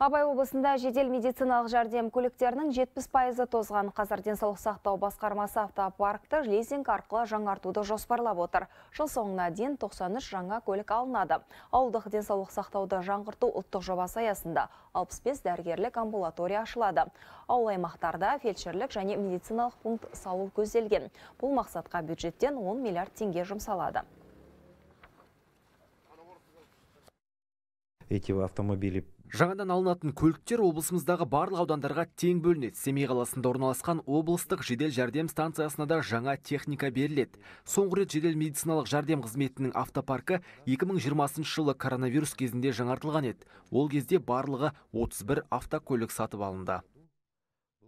Абай облысында жедел медициналық жәрдем көліктерінің 70 пайызы тозған. Қазір денсаулық сақтау басқармасы автопаркты лизинг арқылы жаңартуды жоспарлап отыр. Жыл соңына дейін 93 жаңа көлік алынады. Ауылдық денсаулық сақтауды жаңғырту ұлттық жобасы аясында 65 дәрігерлік амбулатория ашылады. Ауыл аймақтарда фельдшерлік және медициналық пункт салу көзделген. Бұл мақсатқа бюджеттен 10 миллиард теңге жұмсалады. эти автомобили жаңадан алынатын көліктер облысымыздағы барлық аудандарға тең бөлінеді семей қаласында орналасқан облыстық жедел жәрдем станциясына да жаңа техника беріледі соңғы рет жедел медициналық жәрдем қызметінің автопаркі 2020 жылы коронавирус кезінде жаңартылған еді ол кезде барлығы 31 автокөлік сатып алынды